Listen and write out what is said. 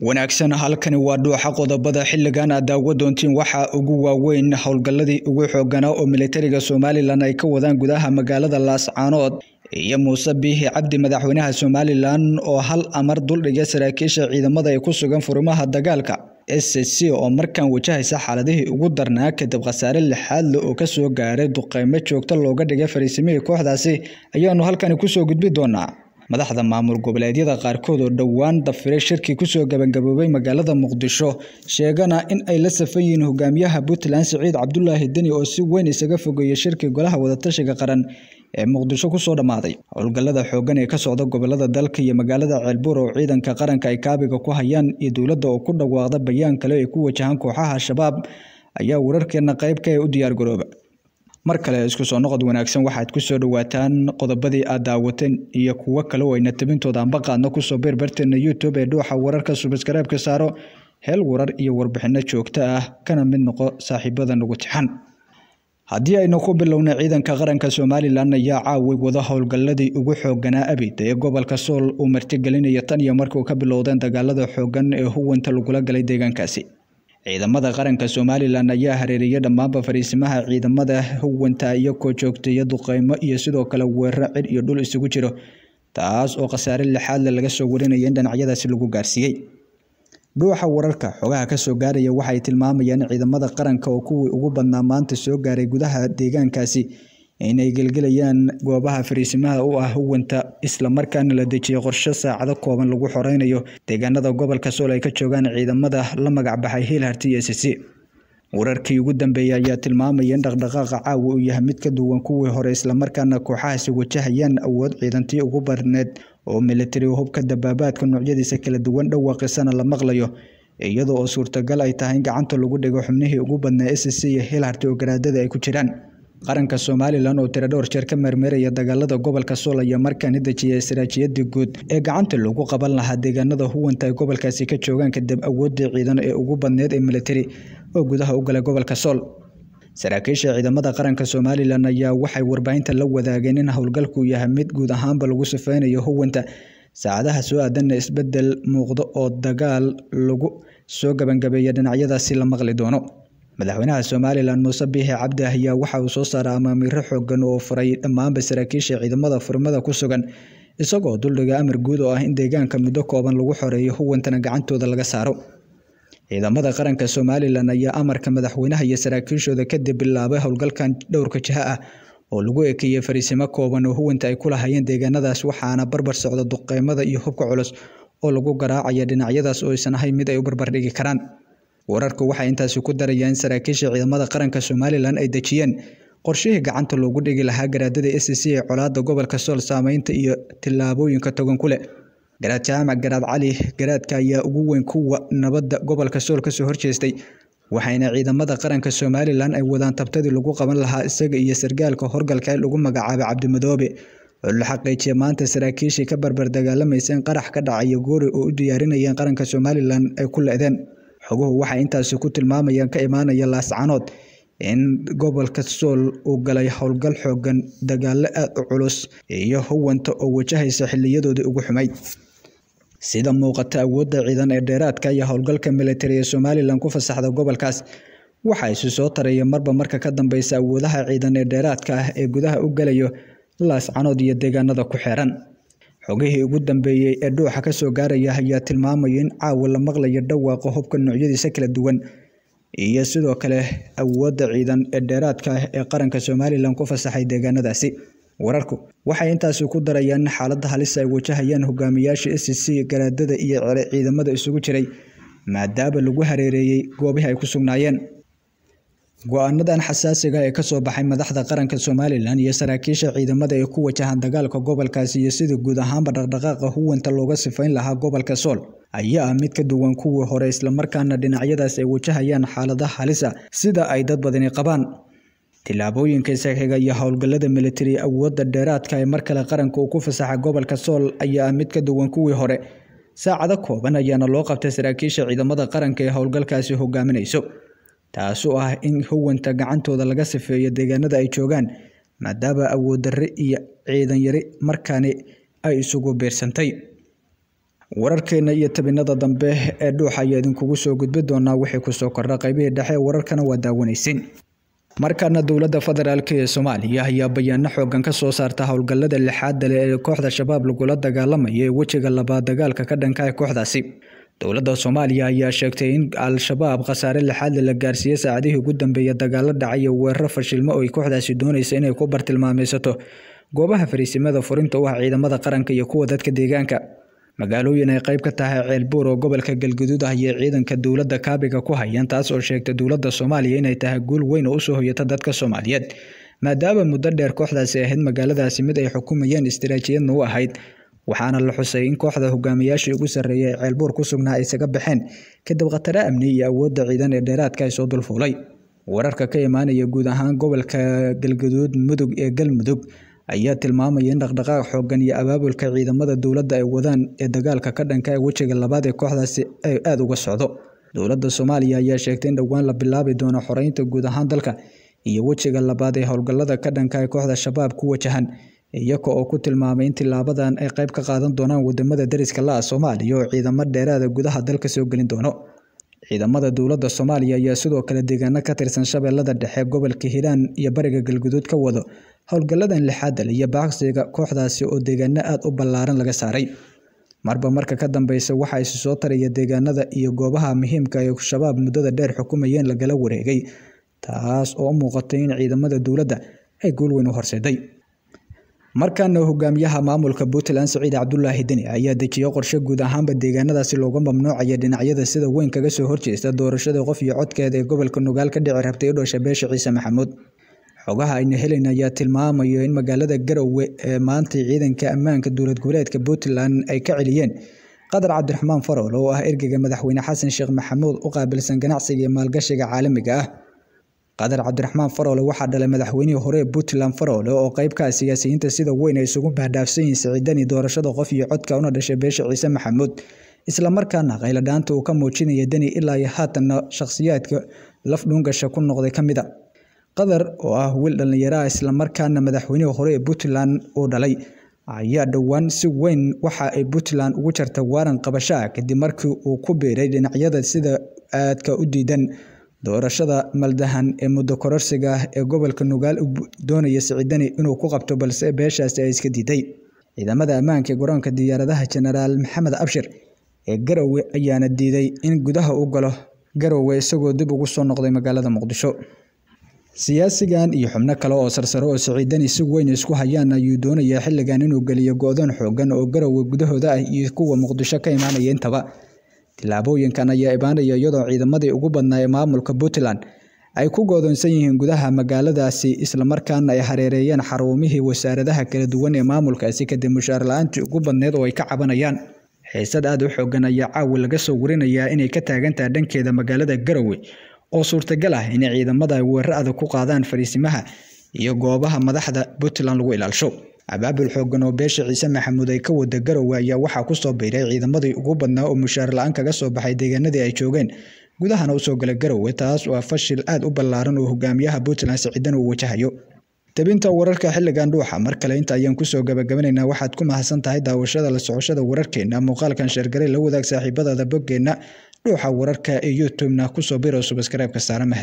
wanaagsan halkani waa dhuuxa qodobada xilligan aad daawo doontiin waxaa ugu waaweyn howlgalladii ugu xooganaa oo militariga somalilan ay ka wadaan gudaha magaalada laascaanood iyo muuse biihi cabdi madaxweynaha somalilan oo hal amar duldhigay saraakiisha ciidamada ay ku sugan furimaha dagaalka s c oo markan wajahaysa xaaladihii ugu darnaa kadib khasaare lixaadle oo kasoo gaaray duqeymo joogto looga dhigay fariisimihii kooxdaasi ayaanu halkani kusoo gudbi doonaa madaxda maamul goboleedyada qaarkood oo dhowaan dafiray shirkii kusoo gabangaboobay magaalada muqdisho sheegana in ay la safan yihiin hogaamiyaha puntland siciid cabdulaahi deni oo si weyn isaga fogeeyay shirkii golaha wadatashiga qaran ee muqdisho kusoo dhammaaday howlgallada xooggan ee ka socda gobolada dalka iyo magaalada ceelbuur oo ciidanka qaranka ay kaabiga ku hayaan iyo dowladda oo ku dhawaaqda bayaan kale ay ku wajahaan kooxaha al-shabaab ayaa wararkeena qayb ka ee ah u diyaargarooba mar kale isku soo noqod wanaagsan waxaad ku soo dhawaataan qodobadii aad daawateen iyo kuwo kale oo ayna tabintooda ambaqaadna kusoo beerbarteena youtube ee dhuuxa wararka subskaraybka saaro heel warar iyo warbixinno joogto ah kana mid noqo saaxiibada nagu tixan haddii aynu ku bilowna ciidanka qaranka somalilan ayaa caawi wada howlgaladii ugu xooganaa abid ee gobolka sool uu martigelinayo tan iyo markuu ka bilowdeen dagaalada xoogan ee huwanta lagula galay deegaankaasi ciidamada qaranka somalilan ayaa hareeriya dhammaanba fariisimaha ciidamada huwanta iyo koojoogta iyo duqeymo iyo sidoo kale weeraro cir iyo dhul isugu jiro taas oo khasaare lixaadle laga soo warinayo in dhinacyadaasi lagu gaarsiiyey dhuuxa wararka xogaha kasoo gaaraya waxay tilmaamayaan ciidamada qaranka oo kuwii ugu badnaa maanta soo gaaray gudaha deegaankaasi inay gelgelayaan goobaha fariisimaha u ah huwanta isla markaana la dejiyo qorsho saacado kooban lagu xoreynayo deegaanada gobolka sool ay ka joogaan ciidamada la magacbaxay hiilharti iyo sisi wararkii ugu dambeeyey ayaa tilmaamaya in dhaqdhaqaaqa caawa uu yahay mid ka duwan kuwii hore islamarkaana kooxahaasi wajahayaan awood ciidantii ugu barneed oo militari hubka dabaabaadka noocyadiisa kala duwan dhawaaqisana la maqlayo iyadoo oo suurtagal ay tahay in gacanta lagu dhigo xubnihii ugu badnaa sc iyo hiilharti oo garaadada ay ku jiraan qaranka somalilan oo tiro dhowr jeer ka meermeeraya dagaalada gobolka ayaa markaana dejiya istaraatiijiyadii guud ee gacanta lagu qaban lahaa deegaanada huwanta ay gobolkaasi ka joogaan kadib awoodii ciidan ee ugu badneed ee militari oo gudaha u galay gobolka sool saraakiisha ciidamada qaranka somalilan ayaa waxay warbaahinta la wadaageen in howlgalku yahay mid guud ahaanba lagu sifeynayo huwanta saacadaha soo aadanna isbedel muuqdo oo dagaal lagu soo gabangabeeya dhinacyadaasi la maqli doono madaxweynaha somalilan muuse biixi cabdi ah ayaa waxa uu soo saaray amaamiiro xoogan oo furay dhammaanba saraakiisha ciidamada furmada ku sugan isagoo duldhiga amar guud oo ah in deegaanka muddo kooban lagu xoreeyo huwantana gacantooda laga saaro ciidamada qaranka somalilan ayaa amarka madaxweynaha iyo saraakiishooda kadib bilaabay howlgalkan dhowrka jiha ah oo lagu ekeeyey fariisimo kooban oo huwanta ay ku lahaayeen deegaanadaas waxaana barbar socda duqeymada iyo hubka culus oo lagu garaacaya dhinacyadaas oo aysan ahayn mid ay u barbardhigi karaan wararku waxay intaasi ku darayeen in saraakiisha ciidamada qaranka somalilan ay dejiyeen qorshihii gacanta loogu dhigi lahaa garaadada s c ee colaada gobolka sool saameynta iyo tillaabooyinka togan ku leh garaad jaamac ah, garaad cali garaadka ayaa ugu weyn kuwa nabadda gobolka sool kasoo horjeestay waxayna ciidamada qaranka somalilan ay wadaan tabtadii lagu qaban lahaa isaga iyo sargaalka horgalka ee lagu magacaabay cabdimadoobe oo la xaqiijiya maanta saraakiishii ka barbar dagaalamaysay in qarax ka dhacaya goori oo u diyaarinayeen qaranka somalilan ay ku ledeen xoguhu waxay intaasi ku tilmaamayaan ka imaanaya laascanood in gobolka sool uu galay howlgal xoogan dagaallo aada u culus iyo huwanta oo wajahaysa xilliyadoodii ugu xumayd sida muuqata awoodda ciidan ee dheeraadka iyo howlgalka militari ee somalilan ku fasaxda gobolkaas waxa isu soo taraya marba marka ka dambeysa awoodaha ciidan ee dheeraadka ah ee gudaha u galayo laascanood iyo deegaanada ku xeeran xogihii ugu dambeeyey ee dhuuxa ka soo gaaraya ayaa tilmaamaya in caawa la maqlayo dhawaaqo hubka noocyadiisa kala duwan iyo sidoo kale awoodda ciidan ee dheeraadka ah ee qaranka somalilan ku fasaxay deegaanadaasi wararku waxay intaasi ku darayaan xaaladda halisa ay wajahayaan hogaamiyaasha s e c garaadada iyo ciidamada isugu jiray maadaaba lagu hareereeyey goobihii ay ku sugnaayeen go-aanadan xasaasiga ee kasoo baxay madaxda qaranka somalilan iyo saraakiisha ciidamada ee ku wajahan dagaalka gobolkaasi iyo sidii guud ahaanba dhaqdhaqaaqa huwanta looga sifayn lahaa gobolka sool ayaa ah mid ka duwan kuwii hore islamarkaana dhinacyadaas ay wajahayaan xaalada halisa sida ay dad badani qabaan tillaabooyinka isaxiga iyo howlgallada militari awoodda dheeraadka ah ee mar kale qaranka uu ku fasaxa gobolka sool ayaa ah mid ka duwan kuwii hore saacado kooban ayaana loo qabtay saraakiisha ciidamada qaranka ee howlgalkaasi hogaaminayso taasoo ah in hawanta gacantooda laga sifeeyo deegaanada ay joogaan maadaama awood darre iyo ciidan yari markaani ay isugu biirsantay wararkeenna iyo tabinada dambe ee dhuuxa ayaa idinkugu soo gudbi doonaa wixii kusoo kordha qaybihii dhexe wararkana waa daawanayseen markaana dowladda federaalk ee soomaaliya ayaa bayaano xoogan ka soo saarta howlgallada lixaad ee kooxda shabaab lagula dagaalamaya ee wejiga labaad dagaalka ka dhanka ee kooxdaasi dowladda soomaaliya ayaa sheegtay in al-shabaab khasaare lixaadle la gaarsiiyey saacadihii ugu dambeeya dagaalo dhacaya weeraro fashilmo oo ay kooxdaasi doonaysa inay ku bartilmaameysato goobaha fariisimada furinta u ah ciidamada qaranka iyo kuwa dadka deegaanka magaalooyin ay qayb ka tahay ceelbuur oo gobolka galguduud ah iyo ciidanka dowladda kaabiga ku hayan taas oo sheegta dowladda soomaaliya inay tahay guul weyn oo usoo hoyata dadka soomaaliyeed maadaama muddo dheer kooxdaasi ahayd magaaladaasi mid ay xukumayeen istaraatiijiyadna u ahayd waxaana la xusay in kooxda hogaamiyaashii ugu sarreeyay ee ceelbuur ku sugnaa ay isaga baxeen kadib khatare amni iyo awoodda ciidan ee dheeraadka ay soo dulfuulay wararka ka imaanaya guud ahaan gobolka galgaduud mudug ee galmudug ayaa tilmaamaya in dhaqdhaqaaq xoogan iyo abaabulka ciidamada dowladda ay wadaan ee dagaalka ka dhanka ee wejiga labaad ee kooxdaasi ay aada uga socdo dowladda soomaaliya ayaa sheegtay in dhowaan la bilaabi doono xoreynta guud ahaan dalka iyo wejiga labaad ee howlgallada ka dhanka ee kooxda shabaab ku wajahan iyaka oo ku tilmaamay in tilaabadan ay qayb ka qaadan doonaan wadamada dariska la-a ah soomaaliya oo ciidamo dheeraada gudaha dalka soo gelin doono ciidamada dowladda soomaaliya ayaa sidoo kale deegaano ka tirsan shabeellada dhexe gobolka hiiraan iyo bariga galguduud ka wado howlgalladan lixaadal iyo baaqsiga kooxdaasi oo deegaano aada u ballaaran laga saaray marba marka ka dambeysa waxaa isu soo taraya deegaanada iyo goobaha muhiimka ay ah shabaab muddada dheer xukumayeen lagala wareegay taas oo u muuqatay in ciidamada dowladda ay guul weyn u horseeday markaana hogaamiyaha maamulka puntland saciid cabdulaahi deni ayaa dejiyo qorshe guud ahaanba deegaanadaasi looga mamnuucaya dhinacyada sida weyn kaga soo horjeesta doorashadii qof iyo codkeeda ee gobolka nugaal ka dhici rabtay u dhasha beesha ciise maxamuud xogaha ayna helin ayaa tilmaamayo in magaalada garowe ee maantay ciidanka ammaanka dowlad goboleedka puntland ay ka celiyeen qadar cabdiraxmaan farol oo ah ergega madaxweyne xasan sheekh maxamuud u qaabilsan ganacsiga iyo maalgashiga caalamiga ah qadar cabdiraxmaan faroole waxaa dhalay madaxweynihii hore ee puntland faroole oo qaybka ah siyaasiyiinta sida weyn ay isugu bahdhaafsan yihiin siciidani doorashada qof iyo codka una dhashay beesha ciise maxamuud isla markaana kayladhaanta uu ka muujinaya deni ilaa iyo haatanna shakhsiyaadka lafdhuungasha ku noqday ka mid a qadar oo ah wiil dhallinyaraha isla markaana madaxweynihii hore ee puntland uu dhalay ayaa dhowaan si weyn waxa ay puntland ugu jartay waaran qabashaa kadib markii uu ku biiray dhinacyada sida aadka u diidan doorashada maldahan ee muddo kororsiga ah ee gobolka nugaal uu doonaya sicidani inuu ku qabto balse beeshaasi ay iska diiday ciidamada ammaanka ee garoonka diyaaradaha jenaraal maxamed abshir ee garowe ayaana diiday in gudaha u galo garowe isagoo dib ugu soo noqday magaalada muqdisho siyaasigan iyo xubno kale oo sarsaro oo siciidani si weyn isku hayaan ayuu doonayaa xilligan inuu geliyo go-doon xoogan oo garowe gudahooda ah iyo kuwa muqdisho ka imaanaya intaba tillaabooyinkan ayaa ibaanaya iyadoo ciidamadii ugu badnaa ee maamulka puntland ay ku goodoonsan yihiin gudaha magaaladaasi islamarkaana ay hareereeyeen xarumihii wasaaradaha kala duwan ee maamulkaasi kadib mushaar la-aantii ugu badneed oo ay ka cabanayaan xiisad aada u xoogan ayaa caawi laga soo warinayaa inay ka taagantaha dhankeeda magaalada garowe oo suurtagal ah inay ciidamada ay weerar adag ku qaadaan fariisimaha iyo goobaha madaxda puntland lagu ilaalsho abaabul xoogan oo beesha ciise maxamuud ay ka wada garowa ayaa waxaa kusoo biiray ciidamadii ugu badnaa oo mushaar la-aan kaga soo baxay deegaanadii ay joogeen gudahana usoo gala garowe taas waa fashil aad u ballaaran oo hogaamiyaha puntland siciidan uu wajahayo tebinta wararka xilligan dhuuxa mar kale inta ayaan kusoo gabagabanaynaa waxaad ku mahadsan tahay daawashada la socoshada wararkeena muuqaalkan sheergaray la wadaag saaxiibadada boggeenna dhuuxa wararka ee youtubena kusoo biro subaskraybka saara